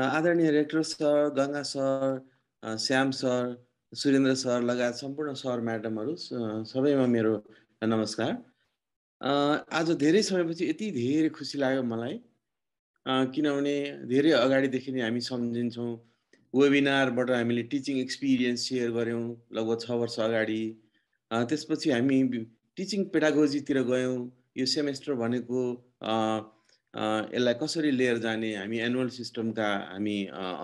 आदरणीय rector sir Ganga sir Shyam sir Surendra sir लगायत सम्पूर्ण सर म्याडमहरू सबैमा मेरो नमस्कार आज धेरै समयपछि यति धेरै खुसी लाग्यो मलाई किनभने धेरै अगाडिदेखि नै हामी सम्झिन्छौँ वेबिनारबाट हामीले टिचिङ एक्सपिरियन्स सेयर गऱ्यौँ लगभग छ वर्ष अगाडि त्यसपछि हामी टिचिङ पेडागोजीतिर गयौँ यो सेमेस्टर भनेको यसलाई कसरी लिएर जाने हामी एनुअल सिस्टमका हामी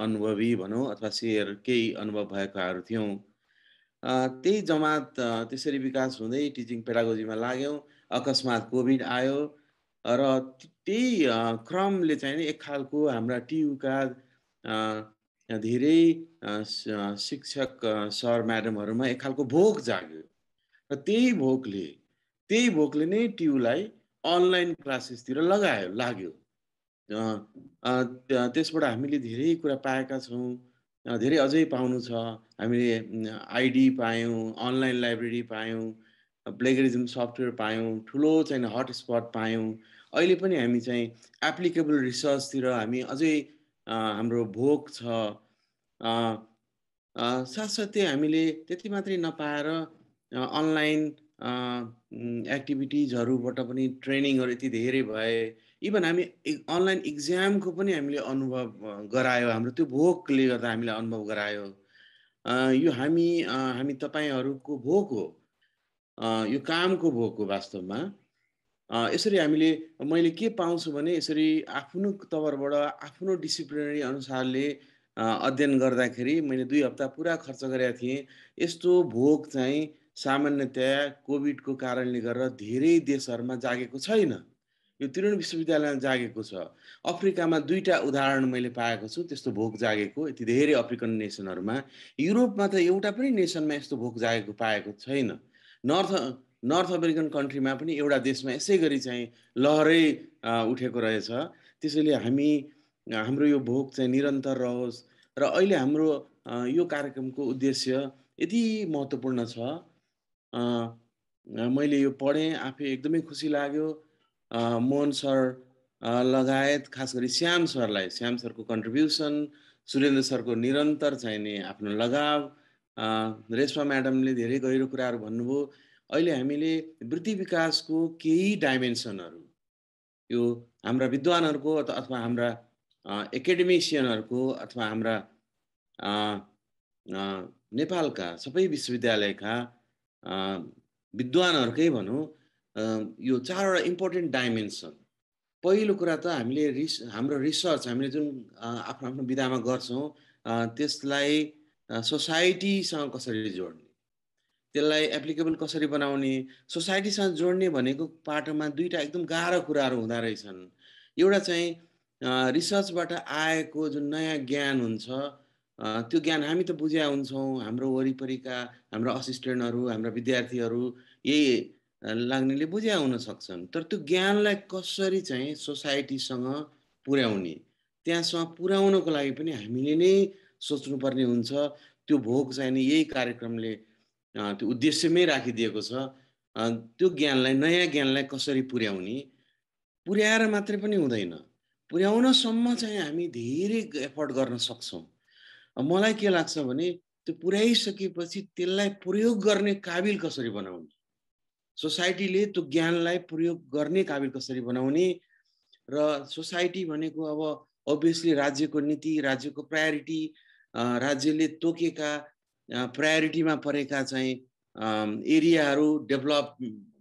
अनुभवी भनौँ अथवा सेयर केही अनुभव भएकाहरू थियौँ त्यही जमात त्यसरी विकास हुँदै टिचिङ पेडागोजीमा लाग्यौँ अकस्मात कोभिड आयो र त्यही क्रमले चाहिँ एक खालको हाम्रा टियुका धेरै शिक्षक सर म्याडमहरूमा एक खालको भोक जाग्यो र त्यही भोकले त्यही भोकले नै टियुलाई अनलाइन क्लासेसतिर लगायो लाग्यो त्यसबाट हामीले धेरै कुरा पाएका छौँ धेरै अझै पाउनु छ हामीले आइडी पायौँ अनलाइन लाइब्रेरी पायौँ प्लेगरिजम सफ्टवेयर पायौँ ठुलो चाहिँ हटस्पट पायौँ अहिले पनि हामी चाहिँ एप्लिकेबल रिसर्चतिर हामी अझै हाम्रो भोक छ साथसाथै हामीले त्यति मात्रै नपाएर अनलाइन एक्टिभिटिजहरूबाट पनि ट्रेनिङहरू यति धेरै भए इभन हामी अनलाइन इक्जामको पनि हामीले अनुभव गरायो हाम्रो त्यो भोकले गर्दा हामीले अनुभव गरायो यो हामी हामी तपाईँहरूको भोक हो यो कामको भोक हो वास्तवमा यसरी हामीले मैले के पाउँछु भने यसरी आफ्नो तवरबाट आफ्नो डिसिप्लिनरी अनुसारले अध्ययन गर्दाखेरि मैले दुई हप्ता पुरा खर्च गरेका थिएँ यस्तो भोक चाहिँ सामान्यतया कोभिडको कारणले गर्दा धेरै देशहरूमा जागेको छैन यो त्रिवेण विश्वविद्यालयमा जागेको छ अफ्रिकामा दुईवटा उदाहरण मैले पाएको छु त्यस्तो भोक जागेको यति धेरै अफ्रिकन नेसनहरूमा युरोपमा त एउटा पनि नेसनमा यस्तो भोक जागेको पाएको छैन नर्थ नर्थ अमेरिकन कन्ट्रीमा पनि एउटा देशमा यसै गरी चाहिँ लहरै उठेको रहेछ त्यसैले हामी हाम्रो यो भोक चाहिँ निरन्तर रहोस् र अहिले हाम्रो यो कार्यक्रमको उद्देश्य यति महत्त्वपूर्ण छ मैले यो पढेँ आफै एकदमै खुसी लाग्यो मोहन सर लगायत खास गरी श्याम सरलाई श्याम सरको कन्ट्रिब्युसन सुरेन्द्र सरको निरन्तर चाहिने आफ्नो लगाव रेश्मा म्याडमले धेरै गहिरो कुराहरू भन्नुभयो अहिले हामीले वृत्ति विकासको केही डाइमेन्सनहरू यो हाम्रा विद्वानहरूको अथवा हाम्रा एकाडेमिसियनहरूको अथवा हाम्रा नेपालका सबै विश्वविद्यालयका विद्वानहरूकै भनौँ यो चारवटा इम्पोर्टेन्ट डाइमेन्सन पहिलो कुरा त हामीले रिस हाम्रो रिसर्च हामीले जुन आफ्नो आफ्नो विधामा गर्छौँ त्यसलाई सोसाइटीसँग कसरी जोड्ने त्यसलाई एप्लिकेबल कसरी बनाउने सोसाइटीसँग जोड्ने भनेको पाटोमा दुईवटा एकदम गाह्रो कुराहरू हुँदो रहेछन् एउटा चाहिँ रिसर्चबाट आएको जुन नयाँ ज्ञान हुन्छ त्यो ज्ञान हामी त बुझ्या हुन्छौँ हाम्रो वरिपरिका हाम्रो असिस्टेन्टहरू हाम्रा विद्यार्थीहरू यही लाग्नेले बुझ्या हुन सक्छन् तर त्यो ज्ञानलाई कसरी चाहिँ सोसाइटीसँग पुर्याउने त्यहाँसम्म पुर्याउनको लागि पनि हामीले नै सोच्नुपर्ने हुन्छ त्यो भोग चाहिँ नि यही कार्यक्रमले त्यो उद्देश्यमै राखिदिएको छ त्यो ज्ञानलाई नयाँ ज्ञानलाई कसरी पुर्याउने पुर्याएर मात्रै पनि हुँदैन पुर्याउनसम्म चाहिँ हामी धेरै एफोर्ट गर्न सक्छौँ मलाई के लाग्छ भने त्यो पुर्याइसकेपछि त्यसलाई प्रयोग गर्ने काबिल कसरी बनाउने सोसाइटीले त्यो ज्ञानलाई प्रयोग गर्ने काबिल कसरी बनाउने र सोसाइटी भनेको अब अभियसली राज्यको नीति राज्यको प्रायोरिटी राज्यले तोकेका प्रायोरिटीमा परेका चाहिँ एरियाहरू डेभलप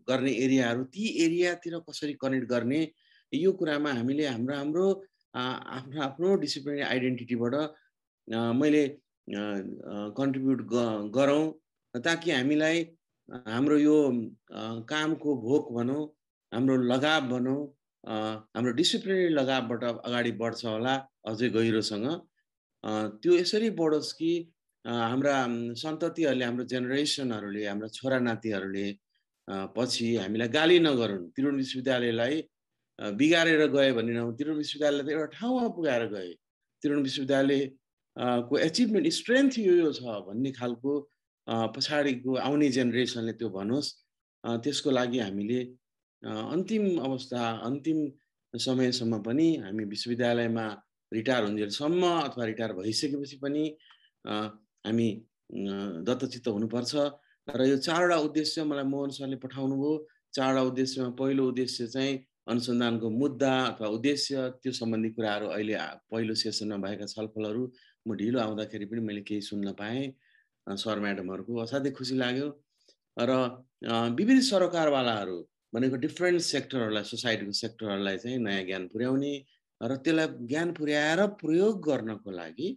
गर्ने एरियाहरू ती एरियातिर कसरी कनेक्ट गर्ने यो कुरामा हामीले हाम्रो हाम्रो आफ्नो आफ्नो डिसिप्लिन आइडेन्टिटीबाट मैले कन्ट्रिब्युट गरौँ ताकि हामीलाई हाम्रो यो कामको भोक भनौँ हाम्रो लगाव भनौँ हाम्रो डिसिप्लिनरी लगावबाट अगाडि बढ्छ होला अझै गहिरोसँग त्यो यसरी बढोस् कि हाम्रा सन्ततिहरूले हाम्रो जेनेरेसनहरूले हाम्रा छोरा नातिहरूले पछि हामीलाई गाली नगरून् त्रिभुवन विश्वविद्यालयलाई बिगारेर गयो भने त्रिभुवन विश्वविद्यालय त एउटा ठाउँमा पुगाएर गए त्रिभुवन विश्वविद्यालय को एचिभमेन्ट स्ट्रेन्थ यो यो छ भन्ने खालको पछाडिको आउने जेनेरेसनले त्यो भनोस् त्यसको लागि हामीले अन्तिम अवस्था अन्तिम समयसम्म पनि हामी विश्वविद्यालयमा रिटायर हुन्जेलसम्म अथवा रिटायर भइसकेपछि पनि हामी दत्तचित्त हुनुपर्छ र यो चारवटा उद्देश्य मलाई मोहन सरले पठाउनुभयो चारवटा उद्देश्यमा पहिलो उद्देश्य चाहिँ अनुसन्धानको मुद्दा अथवा उद्देश्य त्यो सम्बन्धी कुराहरू अहिले पहिलो सेसनमा भएका छलफलहरू म ढिलो आउँदाखेरि पनि मैले केही सुन्न पाएँ सर म्याडमहरूको असाध्यै खुसी लाग्यो र विविध सरकारवालाहरू भनेको डिफ्रेन्ट सेक्टरहरूलाई सोसाइटीको सेक्टरहरूलाई चाहिँ नयाँ ज्ञान पुर्याउने र त्यसलाई ज्ञान पुर्याएर प्रयोग गर्नको लागि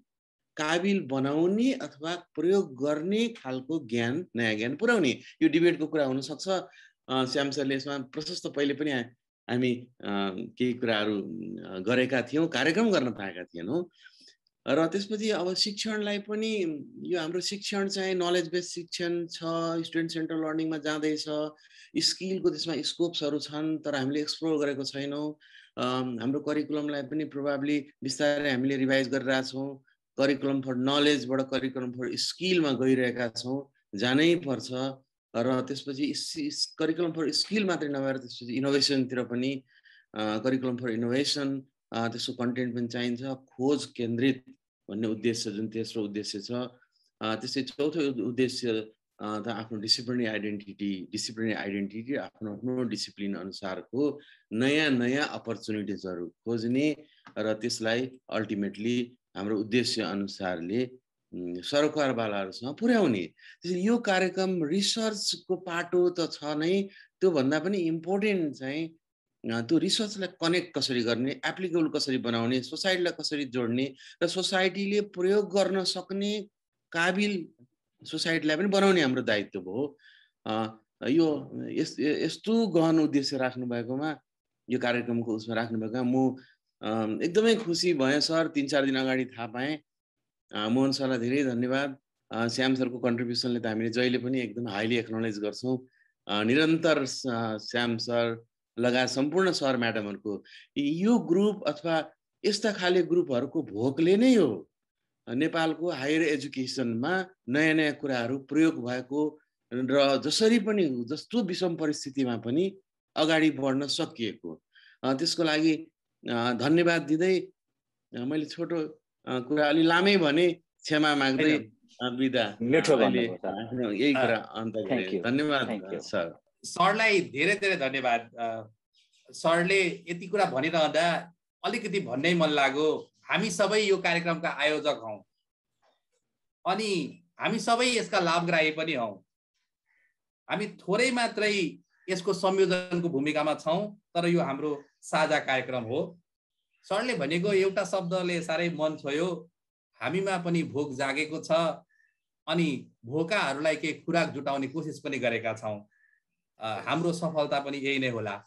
काबिल बनाउने अथवा प्रयोग गर्ने खालको ज्ञान नयाँ ज्ञान पुर्याउने यो डिबेटको कुरा हुनसक्छ श्याम सरले यसमा प्रशस्त पहिले पनि हामी केही कुराहरू गरेका थियौँ कार्यक्रम गर्न पाएका थिएनौँ र त्यसपछि अब शिक्षणलाई पनि यो हाम्रो शिक्षण चाहिँ नलेज बेस्ड शिक्षण छ स्टुडेन्ट सेन्टर लर्निङमा जाँदैछ स्किलको त्यसमा स्कोप्सहरू छन् तर हामीले एक्सप्लोर गरेको छैनौँ हाम्रो करिकुलमलाई पनि प्रोभाब्ली बिस्तारै हामीले रिभाइज गरिरहेछौँ करिकुलम फर नलेजबाट करिकुलम फर स्किलमा गइरहेका छौँ जानै पर्छ र त्यसपछि करिकुलम फर स्किल मात्रै नभएर त्यसपछि इनोभेसनतिर पनि करिकुलम फर इनोभेसन त्यसको कन्टेन्ट पनि चाहिन्छ खोज केन्द्रित भन्ने उद्देश्य जुन तेस्रो उद्देश्य छ त्यस्तै चौथो उद्देश्य त आफ्नो डिसिप्लिनरी आइडेन्टिटी डिसिप्लिनरी आइडेन्टिटी आफ्नो आफ्नो डिसिप्लिन अनुसारको नयाँ नयाँ अपर्च्युनिटिजहरू खोज्ने र त्यसलाई अल्टिमेटली हाम्रो उद्देश्य अनुसारले सरकारवालाहरूसँग पुर्याउने त्यसरी यो कार्यक्रम रिसर्चको पाटो त छ नै त्योभन्दा पनि इम्पोर्टेन्ट चाहिँ त्यो रिसर्चलाई कनेक्ट कसरी गर्ने एप्लिकेबल कसरी बनाउने सोसाइटीलाई कसरी जोड्ने र सोसाइटीले प्रयोग गर्न सक्ने काबिल सोसाइटीलाई पनि बनाउने हाम्रो दायित्व भयो यो यस यस्तो गहन उद्देश्य राख्नु भएकोमा यो कार्यक्रमको उसमा राख्नुभएकोमा म एकदमै खुसी भएँ सर तिन चार दिन अगाडि थाहा पाएँ मोहन सरलाई धेरै धन्यवाद श्याम सरको कन्ट्रिब्युसनले त हामीले जहिले पनि एकदम हाइली एक्नोलेज गर्छौँ निरन्तर श्याम सर लगायत सम्पूर्ण सर म्याडमहरूको यो ग्रुप अथवा यस्ता खाले ग्रुपहरूको भोकले नै हो नेपालको हायर एजुकेसनमा नयाँ नयाँ कुराहरू प्रयोग भएको र जसरी पनि जस्तो विषम परिस्थितिमा पनि अगाडि बढ्न सकिएको त्यसको लागि धन्यवाद दिँदै मैले छोटो कुरा अलि लामै भने क्षमा माग्दै बिदा यही कुरा अन्त धन्यवाद सर सरलाई धेरै धेरै धन्यवाद सरले यति कुरा भनिरहँदा अलिकति भन्नै मन लाग्यो हामी सबै यो कार्यक्रमका आयोजक हौ अनि हामी सबै यसका लाभग्राही पनि हौ हामी थोरै मात्रै यसको संयोजनको भूमिकामा छौँ तर यो हाम्रो साझा कार्यक्रम हो सरले भनेको एउटा शब्दले साह्रै मन छोयो हामीमा पनि भोक जागेको छ अनि भोकाहरूलाई केही खुराक जुटाउने कोसिस पनि गरेका छौँ हाम्रो सफलता पनि यही नै होला